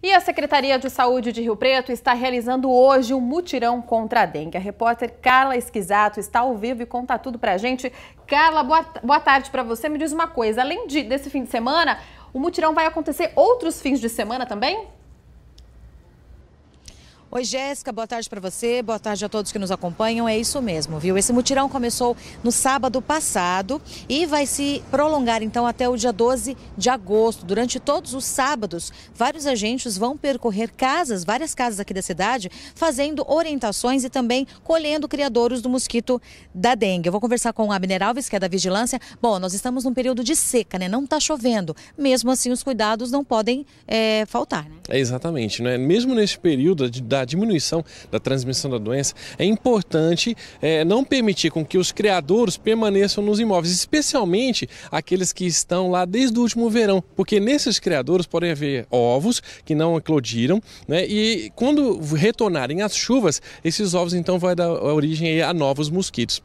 E a Secretaria de Saúde de Rio Preto está realizando hoje um mutirão contra a dengue. A repórter Carla Esquisato está ao vivo e conta tudo pra gente. Carla, boa, boa tarde para você. Me diz uma coisa, além de, desse fim de semana, o mutirão vai acontecer outros fins de semana também? Oi, Jéssica, boa tarde para você, boa tarde a todos que nos acompanham. É isso mesmo, viu? Esse mutirão começou no sábado passado e vai se prolongar então até o dia 12 de agosto. Durante todos os sábados, vários agentes vão percorrer casas, várias casas aqui da cidade, fazendo orientações e também colhendo criadouros do mosquito da dengue. Eu vou conversar com a Abner Alves, que é da vigilância. Bom, nós estamos num período de seca, né? Não está chovendo. Mesmo assim, os cuidados não podem é, faltar, né? É exatamente, né? Mesmo nesse período da da diminuição da transmissão da doença, é importante é, não permitir com que os criadores permaneçam nos imóveis, especialmente aqueles que estão lá desde o último verão, porque nesses criadores podem haver ovos que não eclodiram, né? E quando retornarem as chuvas, esses ovos então vão dar origem a novos mosquitos.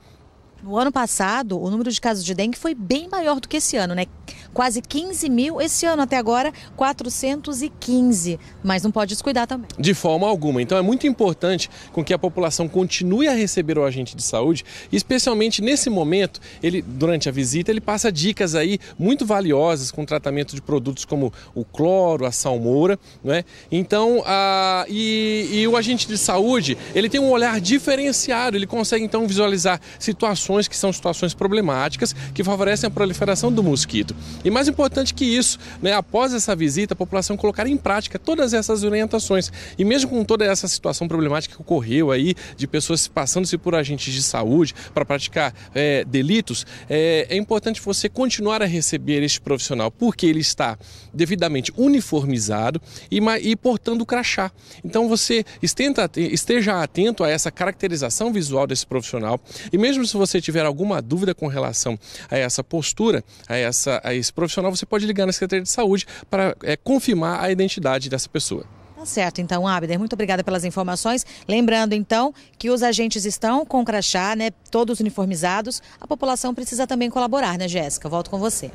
No ano passado, o número de casos de dengue foi bem maior do que esse ano, né? quase 15 mil. Esse ano até agora, 415. Mas não pode descuidar também. De forma alguma. Então é muito importante com que a população continue a receber o agente de saúde, especialmente nesse momento, ele durante a visita, ele passa dicas aí muito valiosas com tratamento de produtos como o cloro, a salmoura, né? Então, a, e, e o agente de saúde, ele tem um olhar diferenciado, ele consegue então visualizar situações que são situações problemáticas, que favorecem a proliferação do mosquito. E mais importante que isso, né, após essa visita, a população colocar em prática todas essas orientações. E mesmo com toda essa situação problemática que ocorreu aí, de pessoas passando-se por agentes de saúde para praticar é, delitos, é, é importante você continuar a receber este profissional, porque ele está devidamente uniformizado e, e portando crachá. Então você estenta, esteja atento a essa caracterização visual desse profissional. E mesmo se você tiver alguma dúvida com relação a essa postura, a, essa, a esse profissional, você pode ligar na Secretaria de Saúde para é, confirmar a identidade dessa pessoa. Tá certo, então, Abder, muito obrigada pelas informações. Lembrando, então, que os agentes estão com crachá, né, todos uniformizados. A população precisa também colaborar, né, Jéssica? Volto com você.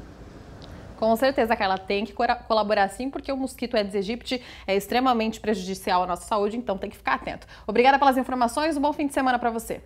Com certeza, ela tem que colaborar sim, porque o mosquito Aedes aegypti é extremamente prejudicial à nossa saúde, então tem que ficar atento. Obrigada pelas informações, um bom fim de semana para você.